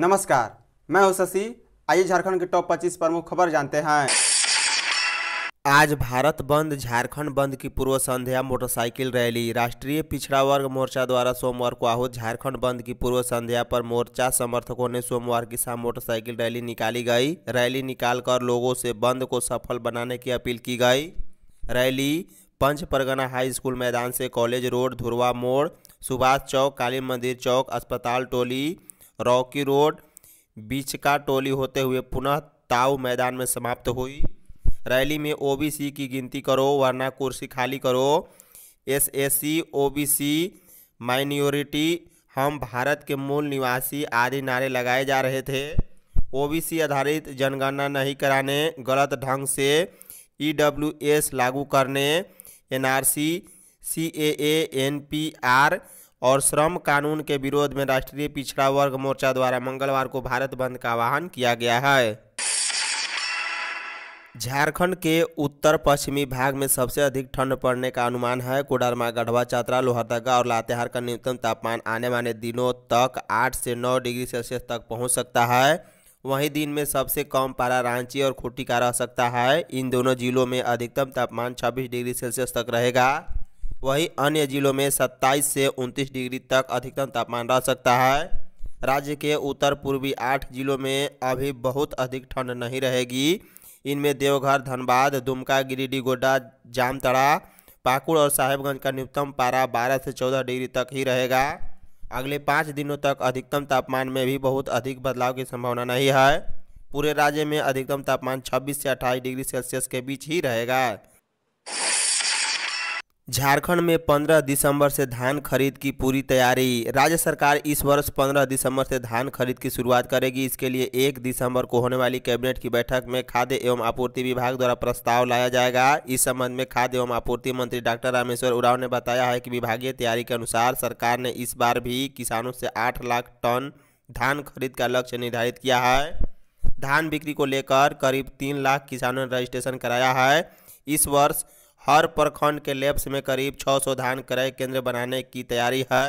नमस्कार मैं हूं शशि आइए झारखंड के टॉप 25 प्रमुख खबर जानते हैं आज भारत बंद झारखंड बंद की पूर्व संध्या मोटरसाइकिल रैली राष्ट्रीय पिछड़ा वर्ग मोर्चा द्वारा सोमवार को आहूत झारखंड बंद की पूर्व संध्या पर मोर्चा समर्थकों ने सोमवार की शाम मोटरसाइकिल रैली निकाली गई रैली निकालकर लोगों से बंद को सफल बनाने की अपील की गई rally Panch Pargana high school मैदान से कॉलेज रोड धुरवा मोड़ सुभाष चौक काली मंदिर चौक अस्पताल टोली रॉकी रोड बीच का टोली होते हुए पुनः ताऊ मैदान में समाप्त हुई रैली में ओबीसी की गिनती करो वरना कुर्सी खाली करो S S C O B C minority हम भारत के मूल निवासी आदि नारे लगाए जा रहे थे ओबीसी आधारित जनगणना नहीं कराने गलत ढंग से ईडब्ल्यूएस लागू करने एनआरसी सीएए एनपीआर और श्रम कानून के विरोध में राष्ट्रीय पिछड़ा वर्ग मोर्चा द्वारा मंगलवार को भारत बंद का आह्वान किया गया है झारखंड के उत्तर पश्चिमी भाग में सबसे अधिक ठंड पड़ने का अनुमान है कोडरमा गढ़वा चतरा लोहरदगा और लातेहार का न्यूनतम तापमान आने वाले दिनों तक 8 से 9 डिग्री सेल्सियस तक पहुंच सकता है वहीं दिन में सबसे कम पारा रांची और खुटी का रह सकता है इन दोनों जिलों में अधिकतम तापमान छब्बीस डिग्री सेल्सियस तक रहेगा वहीं अन्य जिलों में 27 से 29 डिग्री तक अधिकतम तापमान रह सकता है राज्य के उत्तर पूर्वी आठ जिलों में अभी बहुत अधिक ठंड नहीं रहेगी इनमें देवघर धनबाद दुमका गिरिडीह गोड्डा जामतड़ा पाकुड़ और साहेबगंज का न्यूनतम पारा 12 से 14 डिग्री तक ही रहेगा अगले पाँच दिनों तक अधिकतम तापमान में भी बहुत अधिक बदलाव की संभावना नहीं है पूरे राज्य में अधिकतम तापमान 26 से 28 डिग्री सेल्सियस के बीच ही रहेगा झारखंड में 15 दिसंबर से धान खरीद की पूरी तैयारी राज्य सरकार इस वर्ष 15 दिसंबर से धान खरीद की शुरुआत करेगी इसके लिए 1 दिसंबर को होने वाली कैबिनेट की बैठक में खाद्य एवं आपूर्ति विभाग द्वारा प्रस्ताव लाया जाएगा इस संबंध में खाद्य एवं आपूर्ति मंत्री डॉक्टर रामेश्वर उराव ने बताया है कि विभागीय तैयारी के अनुसार सरकार ने इस बार भी किसानों से आठ लाख टन धान खरीद का लक्ष्य निर्धारित किया है धान बिक्री को लेकर करीब तीन लाख किसानों ने रजिस्ट्रेशन कराया है इस वर्ष हर प्रखंड के लेप्स में करीब 600 धान क्रय केंद्र बनाने की तैयारी है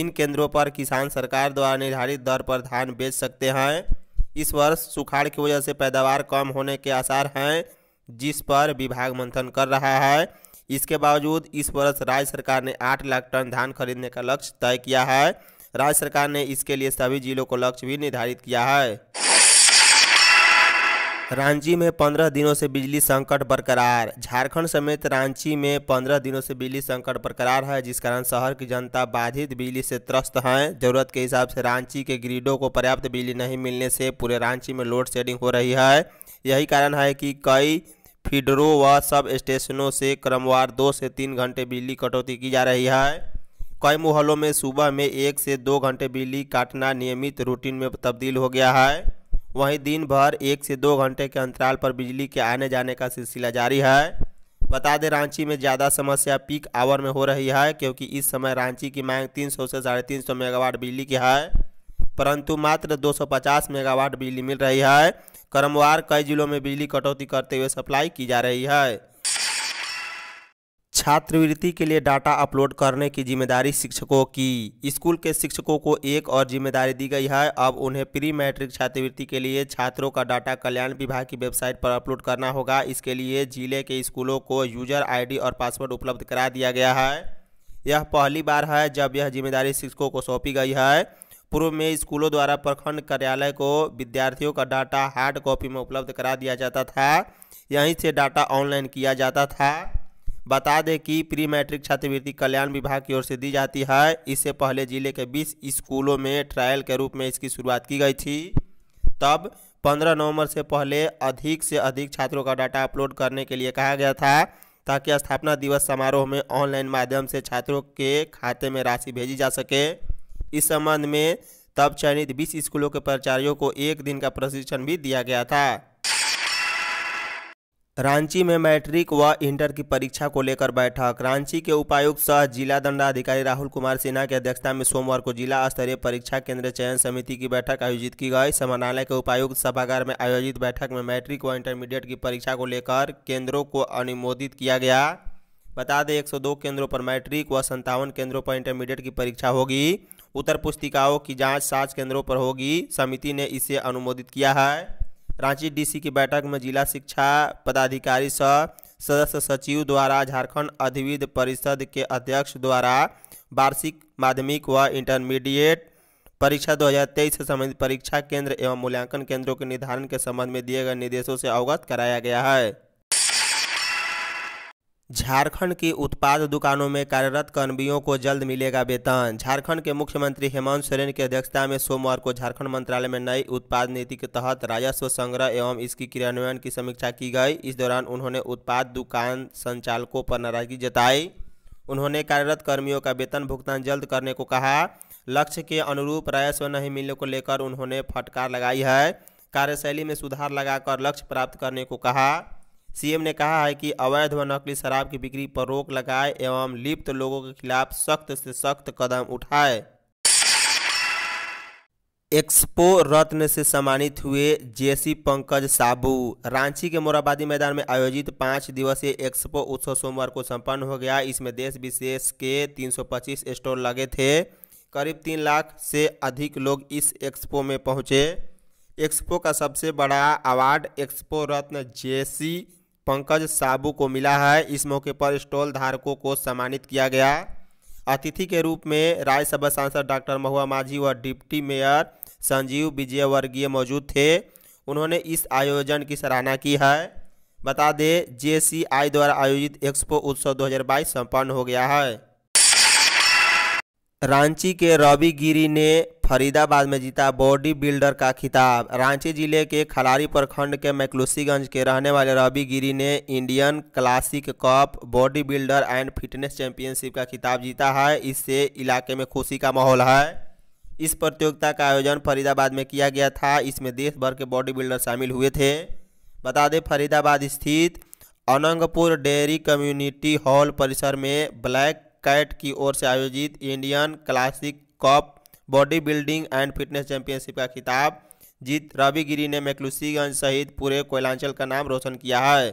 इन केंद्रों पर किसान सरकार द्वारा निर्धारित दर पर धान बेच सकते हैं इस वर्ष सुखाड़ की वजह से पैदावार कम होने के आसार हैं जिस पर विभाग मंथन कर रहा है इसके बावजूद इस वर्ष राज्य सरकार ने आठ लाख टन धान खरीदने का लक्ष्य तय किया है राज्य सरकार ने इसके लिए सभी जिलों को लक्ष्य भी निर्धारित किया है रांची में पंद्रह दिनों से बिजली संकट बरकरार झारखंड समेत रांची में पंद्रह दिनों से बिजली संकट बरकरार है जिस कारण शहर की जनता बाधित बिजली से त्रस्त हैं जरूरत के हिसाब से रांची के ग्रिडों को पर्याप्त बिजली नहीं मिलने से पूरे रांची में लोड शेडिंग हो रही है यही कारण है कि कई फीडरों व सब स्टेशनों से क्रमवार दो से तीन घंटे बिजली कटौती की जा रही है कई मोहल्लों में सुबह में एक से दो घंटे बिजली काटना नियमित रूटीन में तब्दील हो गया है वहीं दिन भर एक से दो घंटे के अंतराल पर बिजली के आने जाने का सिलसिला जारी है बता दें रांची में ज़्यादा समस्या पीक आवर में हो रही है क्योंकि इस समय रांची की मांग 300 से साढ़े तीन मेगावाट बिजली की है परंतु मात्र 250 मेगावाट बिजली मिल रही है क्रमवार कई जिलों में बिजली कटौती करते हुए सप्लाई की जा रही है छात्रवृत्ति के लिए डाटा अपलोड करने की जिम्मेदारी शिक्षकों की स्कूल के शिक्षकों को एक और जिम्मेदारी दी गई है अब उन्हें प्री मैट्रिक छात्रवृत्ति के लिए छात्रों का डाटा कल्याण विभाग की वेबसाइट पर अपलोड करना होगा इसके लिए जिले के स्कूलों को यूजर आईडी और पासवर्ड उपलब्ध करा दिया गया है यह पहली बार है जब यह जिम्मेदारी शिक्षकों को सौंपी गई है पूर्व में स्कूलों द्वारा प्रखंड कार्यालय को विद्यार्थियों का डाटा हार्ड कॉपी में उपलब्ध करा दिया जाता था यहीं से डाटा ऑनलाइन किया जाता था बता दें कि प्री मैट्रिक छात्रवृत्ति कल्याण विभाग की ओर से दी जाती है इससे पहले जिले के बीस स्कूलों में ट्रायल के रूप में इसकी शुरुआत की गई थी तब 15 नवंबर से पहले अधिक से अधिक छात्रों का डाटा अपलोड करने के लिए कहा गया था ताकि स्थापना दिवस समारोह में ऑनलाइन माध्यम से छात्रों के खाते में राशि भेजी जा सके इस संबंध में तब चयनित बीस स्कूलों के प्राचार्यों को एक दिन का प्रशिक्षण भी दिया गया था रांची में मैट्रिक व इंटर की परीक्षा को लेकर बैठक रांची के उपायुक्त सह जिला दंडाधिकारी राहुल कुमार सिन्हा की अध्यक्षता में सोमवार को जिला स्तरीय परीक्षा केंद्र चयन समिति की बैठक आयोजित की गई समानालय के उपायुक्त सभागार में आयोजित बैठक में मैट्रिक व इंटरमीडिएट की परीक्षा को लेकर केंद्रों को अनुमोदित किया गया बता दें एक केंद्रों पर मैट्रिक व संतावन केंद्रों पर इंटरमीडिएट की परीक्षा होगी उत्तर पुस्तिकाओं की जाँच सात केंद्रों पर होगी समिति ने इसे अनुमोदित किया है रांची डीसी की बैठक में जिला शिक्षा पदाधिकारी सह सदस्य सचिव द्वारा झारखंड अधिविद परिषद के अध्यक्ष द्वारा वार्षिक माध्यमिक व इंटरमीडिएट परीक्षा 2023 से संबंधित परीक्षा केंद्र एवं मूल्यांकन केंद्रों के निर्धारण के संबंध में दिए गए निर्देशों से अवगत कराया गया है झारखंड की उत्पाद दुकानों में कार्यरत कर्मियों को जल्द मिलेगा वेतन झारखंड के मुख्यमंत्री हेमंत सोरेन की अध्यक्षता में सोमवार को झारखंड मंत्रालय में नई उत्पाद नीति के तहत राजस्व संग्रह एवं इसकी क्रियान्वयन की समीक्षा की गई इस दौरान उन्होंने उत्पाद दुकान संचालकों पर नाराजगी जताई उन्होंने कार्यरत कर्मियों का वेतन भुगतान जल्द करने को कहा लक्ष्य के अनुरूप राजस्व नहीं मिलने को लेकर उन्होंने फटकार लगाई है कार्यशैली में सुधार लगाकर लक्ष्य प्राप्त करने को कहा सीएम ने कहा है कि अवैध व नकली शराब की बिक्री पर रोक लगाए एवं लिप्त लोगों के खिलाफ सख्त से सख्त कदम उठाए एक्सपो रत्न से सम्मानित हुए जेसी पंकज साबू रांची के मोराबादी मैदान में आयोजित पाँच दिवसीय एक्सपो उत्सव सोमवार को संपन्न हो गया इसमें देश विशेष के 325 स्टॉल लगे थे करीब तीन लाख से अधिक लोग इस एक्सपो में पहुंचे एक्सपो का सबसे बड़ा award expo Ratna JC Pankaj Sabu को मिला है इस मौके पर स्टॉल धारकों को सम्मानित किया गया अतिथि के रूप में राज्यसभा सांसद डॉक्टर महुआ माझी व डिप्टी मेयर संजीव विजयवर्गीय मौजूद थे उन्होंने इस आयोजन की सराहना की है बता दें जे द्वारा आयोजित एक्सपो उत्सव 2022 संपन्न हो गया है रांची के रवि गिरी ने फरीदाबाद में जीता बॉडी बिल्डर का खिताब रांची जिले के खलारी प्रखंड के मैकलुसीगंज के रहने वाले रवि गिरी ने Indian classic cup body builder and fitness championship का खिताब जीता है इससे इलाके में खुशी का माहौल है इस प्रतियोगिता का आयोजन फरीदाबाद में किया गया था इसमें देश भर के बॉडी बिल्डर शामिल हुए थे बता दें फरीदाबाद स्थित अनंगपुर डेयरी कम्युनिटी हॉल परिसर में ब्लैक कैट की ओर से आयोजित Indian classic cup body building and fitness championship का खिताब जीत रवि गिरी ने मैकलूसीगंज सहित पूरे कोयलांचल का नाम रोशन किया है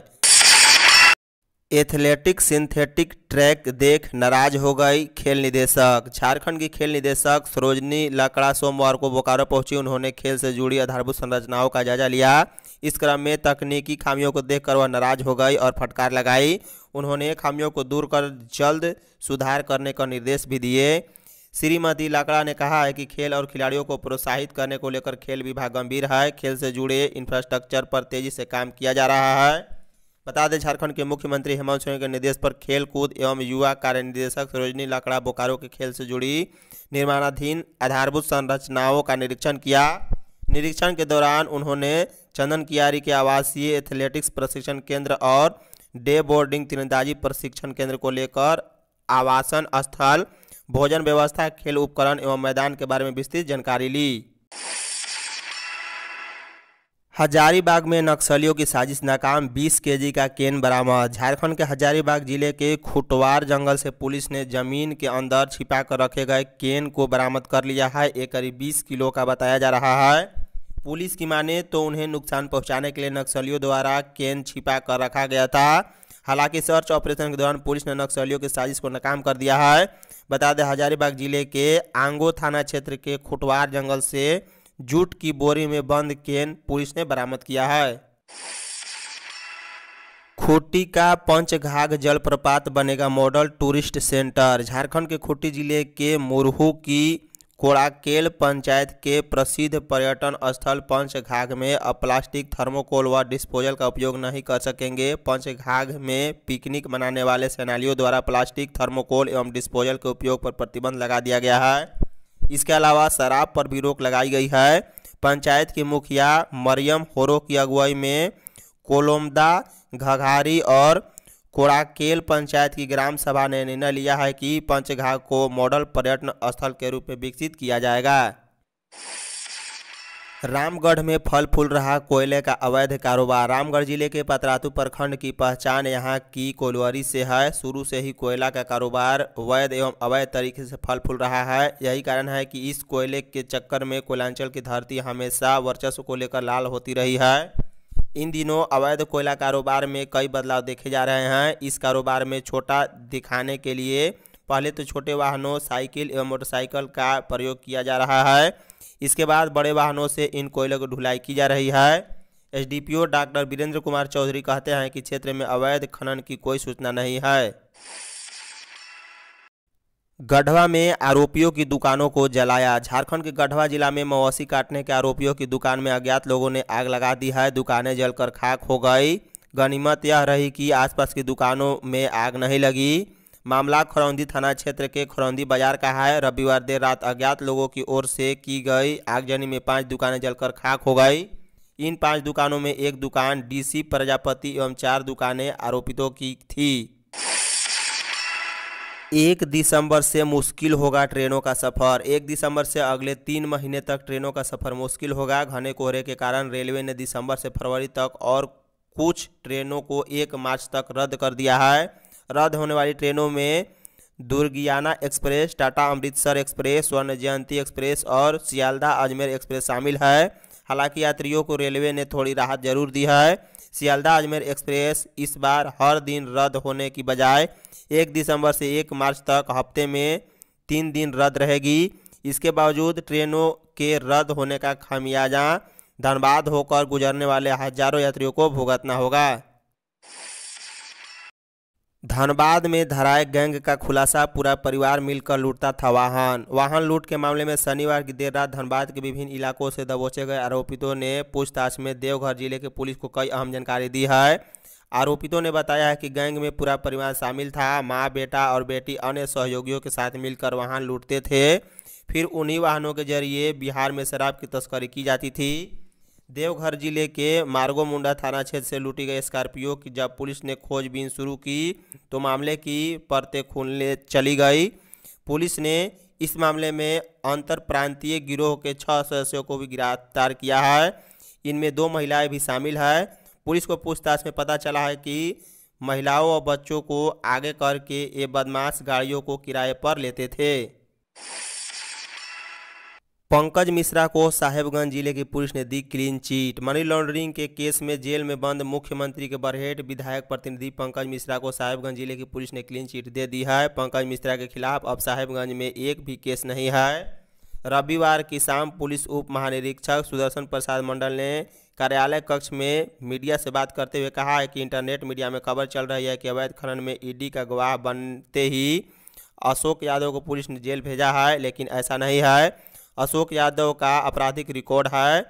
एथलेटिक सिंथेटिक ट्रैक देख नाराज हो गई खेल निदेशक झारखंड की खेल निदेशक सरोजनी लकड़ा सोमवार को बोकारो पहुंची उन्होंने खेल से जुड़ी आधारभूत संरचनाओं का जायजा लिया इस क्रम में तकनीकी खामियों को देखकर वह नाराज हो गई और फटकार लगाई उन्होंने खामियों को दूर कर जल्द सुधार करने का निर्देश भी दिए श्रीमती लाकड़ा ने कहा है कि खेल और खिलाड़ियों को प्रोत्साहित करने को लेकर खेल विभाग गंभीर है खेल से जुड़े इंफ्रास्ट्रक्चर पर तेजी से काम किया जा रहा है बता दें झारखंड के मुख्यमंत्री हेमंत सोरेन के निर्देश पर खेल कूद एवं युवा कार्य निदेशक सरोजनी लाकड़ा बोकारो के खेल से जुड़ी निर्माणाधीन आधारभूत संरचनाओं का निरीक्षण किया निरीक्षण के दौरान उन्होंने चंदन कियारी के आवासीय एथलेटिक्स प्रशिक्षण केंद्र और डे बोर्डिंग तीरंदाजी प्रशिक्षण केंद्र को लेकर आवासन स्थल भोजन व्यवस्था खेल उपकरण एवं मैदान के बारे में विस्तृत जानकारी ली हजारीबाग में नक्सलियों की साजिश नाकाम 20 केजी का केन बरामद झारखंड के हजारीबाग जिले के खुटवार जंगल से पुलिस ने जमीन के अंदर छिपा कर रखे गए केन को बरामद कर लिया है ये करीब 20 किलो का बताया जा रहा है पुलिस की माने तो उन्हें नुकसान पहुंचाने के लिए नक्सलियों द्वारा केन छिपा कर रखा गया था हालांकि सर्च ऑपरेशन के दौरान पुलिस ने नक्सलियों की साजिश को नाकाम कर दिया है बता दें हजारीबाग जिले के आंगो थाना क्षेत्र के खुटवार जंगल से जूट की बोरी में बंद केन पुलिस ने बरामद किया है खूटी का पंचघाघ जलप्रपात बनेगा मॉडल टूरिस्ट सेंटर झारखंड के खूटी जिले के मुरहू की कोड़ाकेल पंचायत के प्रसिद्ध पर्यटन स्थल पंचघाघ में अब प्लास्टिक थर्मोकोल व डिस्पोजल का उपयोग नहीं कर सकेंगे पंचघाघ में पिकनिक मनाने वाले सेनानियों द्वारा प्लास्टिक थर्मोकोल एवं डिस्पोजल के उपयोग पर प्रतिबंध लगा दिया गया है इसके अलावा शराब पर भी रोक लगाई गई है पंचायत की मुखिया मरियम होरो की अगुवाई में कोलोमदा घघारी और कोड़ाकेल पंचायत की ग्राम सभा ने निर्णय लिया है कि पंचघाट को मॉडल पर्यटन स्थल के रूप में विकसित किया जाएगा रामगढ़ में फल फूल रहा कोयले का अवैध कारोबार रामगढ़ जिले के पतरातू प्रखंड की पहचान यहां की कोलवरी से है शुरू से ही कोयला का कारोबार वैध एवं अवैध तरीके से फल फूल रहा है यही कारण है कि इस कोयले के चक्कर में कोयलांचल की धरती हमेशा वर्चस्व को लेकर लाल होती रही है इन दिनों अवैध कोयला कारोबार में कई बदलाव देखे जा रहे हैं इस कारोबार में छोटा दिखाने के लिए पहले तो छोटे वाहनों साइकिल एवं मोटरसाइकिल का प्रयोग किया जा रहा है इसके बाद बड़े वाहनों से इन कोयलों की ढुलाई की जा रही है एसडीपीओ डॉक्टर वीरेंद्र कुमार चौधरी कहते हैं कि क्षेत्र में अवैध खनन की कोई सूचना नहीं है गढ़वा में आरोपियों की दुकानों को जलाया झारखंड के गढ़वा जिला में मवासी काटने के आरोपियों की दुकान में अज्ञात लोगों ने आग लगा दी है दुकानें जलकर खाक हो गई गनीमत यह रही कि आसपास की दुकानों में आग नहीं लगी मामला खरौंदी थाना क्षेत्र के खरौंदी बाजार का है रविवार देर रात अज्ञात लोगों की ओर से की गई आगजनी में पाँच दुकानें जलकर खाक हो गई इन पाँच दुकानों में एक दुकान डी प्रजापति एवं चार दुकानें आरोपितों की थी एक दिसंबर से मुश्किल होगा ट्रेनों का सफ़र एक दिसंबर से अगले तीन महीने तक ट्रेनों का सफ़र मुश्किल होगा घने कोहरे के कारण रेलवे ने दिसंबर से फरवरी तक और कुछ ट्रेनों को एक मार्च तक रद्द कर दिया है रद्द होने वाली ट्रेनों में Durgiana express Tata Amritsar express Swarna Jayanti express और सियालदा अजमेर एक्सप्रेस शामिल है हालांकि यात्रियों को रेलवे ने थोड़ी राहत जरूर दी है सियालदा अजमेर एक्सप्रेस इस बार हर दिन रद्द होने की बजाय एक दिसंबर से एक मार्च तक हफ्ते में तीन दिन रद्द रहेगी इसके बावजूद ट्रेनों के रद्द होने का खामियाजा धनबाद होकर गुजरने वाले हजारों यात्रियों को भुगतना होगा धनबाद में धराए गैंग का खुलासा पूरा परिवार मिलकर लूटता था वाहन वाहन लूट के मामले में शनिवार की देर रात धनबाद के विभिन्न इलाकों से दबोचे गए आरोपितों ने पूछताछ में देवघर जिले के पुलिस को कई अहम जानकारी दी है आरोपितों ने बताया है कि गैंग में पूरा परिवार शामिल था माँ बेटा और बेटी अन्य सहयोगियों के साथ मिलकर वाहन लूटते थे फिर उन्हीं वाहनों के जरिए बिहार में शराब की तस्करी की जाती थी देवघर जिले के मार्गो मुंडा थाना क्षेत्र से लूटी गई स्कॉर्पियो की जब पुलिस ने खोजबीन शुरू की तो मामले की परतें खुलने चली गई पुलिस ने इस मामले में अंतर प्रांतीय गिरोह के छह सदस्यों को भी गिरफ्तार किया है इनमें दो महिलाएं भी शामिल है पुलिस को पूछताछ में पता चला है कि महिलाओं और बच्चों को आगे करके ये बदमाश गाड़ियों को किराए पर लेते थे पंकज मिश्रा को साहेबगंज जिले की पुलिस ने दी क्लीन चीट मनी लॉन्ड्रिंग के केस में जेल में बंद मुख्यमंत्री के बरहेट विधायक प्रतिनिधि पंकज मिश्रा को साहेबगंज जिले की पुलिस ने क्लीन चीट दे दी है पंकज मिश्रा के खिलाफ अब साहेबगंज में एक भी केस नहीं है रविवार की शाम पुलिस उप महानिरीक्षक सुदर्शन प्रसाद मंडल ने कार्यालय कक्ष में मीडिया से बात करते हुए कहा है कि इंटरनेट मीडिया में खबर चल रही है कि अवैध खनन में ईडी का गवाह बनते ही अशोक यादव को पुलिस ने जेल भेजा है लेकिन ऐसा नहीं है अशोक यादव का आपराधिक रिकॉर्ड है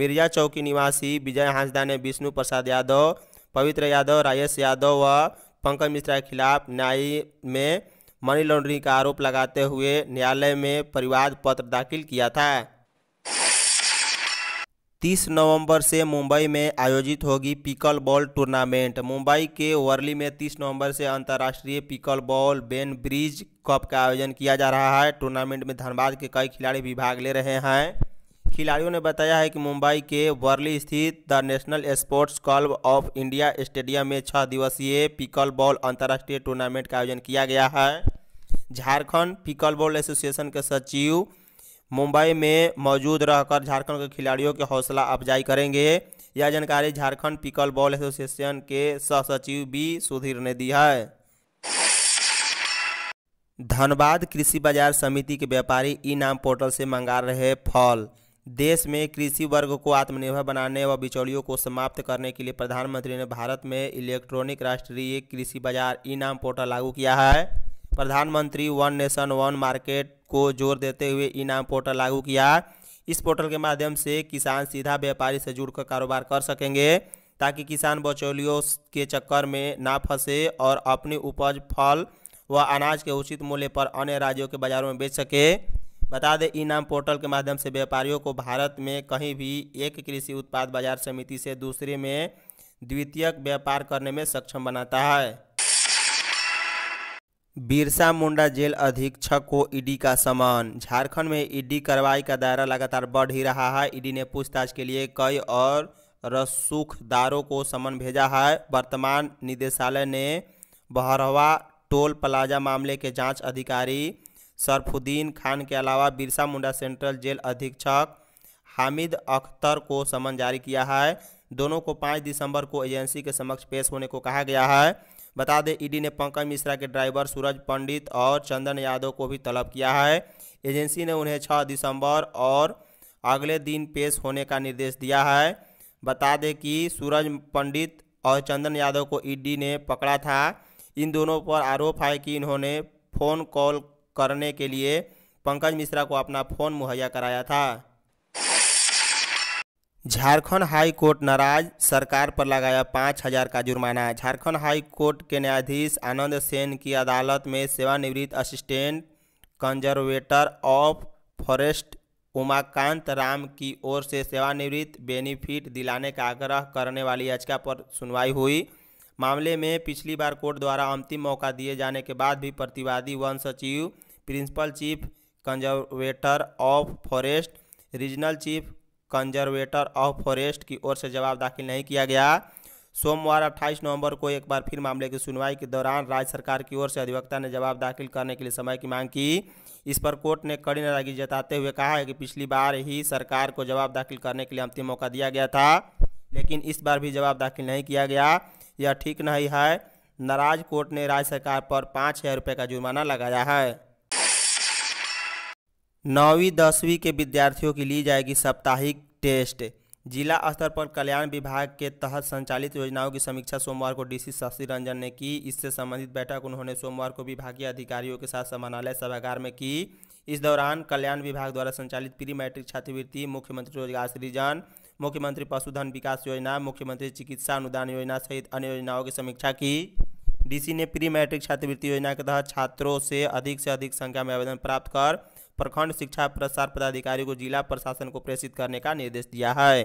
मिर्जा चौकी निवासी विजय हांसदा ने विष्णु प्रसाद यादव पवित्र यादव राजेश यादव व पंकज मिश्रा के खिलाफ न्याय में मनी लॉन्ड्रिंग का आरोप लगाते हुए न्यायालय में परिवाद पत्र दाखिल किया था 30 नवंबर से मुंबई में आयोजित होगी पिकल बॉल टूर्नामेंट मुंबई के वर्ली में 30 नवंबर से अंतर्राष्ट्रीय pickleball Ben Bridge cup का आयोजन किया जा रहा है टूर्नामेंट में धनबाद के कई खिलाड़ी भी भाग ले रहे हैं खिलाड़ियों ने बताया है कि मुंबई के वर्ली स्थित the National Sports Club of India stadium में छः दिवसीय पिकल बॉल अंतर्राष्ट्रीय टूर्नामेंट का आयोजन किया गया है झारखंड पिकल बॉल एसोसिएशन के सचिव मुंबई में मौजूद रहकर झारखंड के खिलाड़ियों की हौसला अफजाई करेंगे यह जानकारी झारखंड पिकल बॉल एसोसिएशन के सह सचिव बी सुधीर ने दी है धनबाद कृषि बाजार समिति के व्यापारी ई नाम पोर्टल से मंगा रहे फल देश में कृषि वर्ग को आत्मनिर्भर बनाने व बिचौलियों को समाप्त करने के लिए प्रधानमंत्री ने भारत में इलेक्ट्रॉनिक राष्ट्रीय कृषि बाजार ई नाम पोर्टल लागू किया है प्रधानमंत्री वन नेशन वन मार्केट को जोर देते हुए ई नाम पोर्टल लागू किया इस पोर्टल के माध्यम से किसान सीधा व्यापारी से जुड़कर कारोबार कर सकेंगे ताकि किसान बचौलियों के चक्कर में ना फंसे और अपनी उपज फल व अनाज के उचित मूल्य पर अन्य राज्यों के बाज़ारों में बेच सके बता दें ई नाम पोर्टल के माध्यम से व्यापारियों को भारत में कहीं भी एक कृषि उत्पाद बाजार समिति से दूसरे में द्वितीयक व्यापार करने में सक्षम बनाता है बिरसा मुंडा जेल अधीक्षक को ईडी का समन झारखंड में ईडी कार्रवाई का दायरा लगातार बढ़ ही रहा है ईडी ने पूछताछ के लिए कई और रसूखदारों को समन भेजा है वर्तमान निदेशालय ने बहरवा टोल प्लाजा मामले के जांच अधिकारी सरफुद्दीन खान के अलावा बिरसा मुंडा सेंट्रल जेल अधीक्षक हामिद अख्तर को समन जारी किया है दोनों को पाँच दिसंबर को एजेंसी के समक्ष पेश होने को कहा गया है बता दें ईडी ने पंकज मिश्रा के ड्राइवर सूरज पंडित और चंदन यादव को भी तलब किया है एजेंसी ने उन्हें छः दिसंबर और अगले दिन पेश होने का निर्देश दिया है बता दें कि सूरज पंडित और चंदन यादव को ईडी ने पकड़ा था इन दोनों पर आरोप है कि इन्होंने फ़ोन कॉल करने के लिए पंकज मिश्रा को अपना फ़ोन मुहैया कराया था झारखंड हाई कोर्ट नाराज सरकार पर लगाया पाँच हजार का जुर्माना झारखंड हाई कोर्ट के न्यायाधीश आनंद सेन की अदालत में सेवानिवृत्त assistant conservator of forest Umakant Ram की ओर से सेवानिवृत्त बेनिफिट दिलाने का आग्रह करने वाली याचिका पर सुनवाई हुई मामले में पिछली बार कोर्ट द्वारा अंतिम मौका दिए जाने के बाद भी प्रतिवादी वन सचिव principal chief conservator of forest regional chief conservator of forest की ओर से जवाब दाखिल नहीं किया गया सोमवार 28 नवंबर को एक बार फिर मामले की सुनवाई के दौरान राज्य सरकार की ओर से अधिवक्ता ने जवाब दाखिल करने के लिए समय की मांग की इस पर कोर्ट ने कड़ी नाराजगी जताते हुए कहा है कि पिछली बार ही सरकार को जवाब दाखिल करने के लिए अंतिम मौका दिया गया था लेकिन इस बार भी जवाब दाखिल नहीं किया गया यह ठीक नहीं है नाराज कोर्ट ने राज्य सरकार पर पाँच हज़ार रुपये का जुर्माना लगाया है नौवीं दसवीं के विद्यार्थियों की ली जाएगी साप्ताहिक टेस्ट जिला स्तर पर कल्याण विभाग के तहत संचालित योजनाओं की समीक्षा सोमवार को डीसी शशि रंजन ने की इससे संबंधित बैठक उन्होंने सोमवार को विभागीय अधिकारियों के साथ समानालय सभागार में की इस दौरान कल्याण विभाग द्वारा संचालित प्री मैट्रिक छात्रवृत्ति मुख्यमंत्री रोजगार सृजन मुख्यमंत्री पशुधन विकास योजना मुख्यमंत्री चिकित्सा अनुदान योजना सहित अन्य योजनाओं की समीक्षा की डीसी ने प्री मैट्रिक छात्रवृत्ति योजना के तहत छात्रों से अधिक से अधिक संख्या में आवेदन प्राप्त कर प्रखंड शिक्षा प्रसार पदाधिकारी को जिला प्रशासन को प्रेषित करने का निर्देश दिया है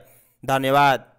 धन्यवाद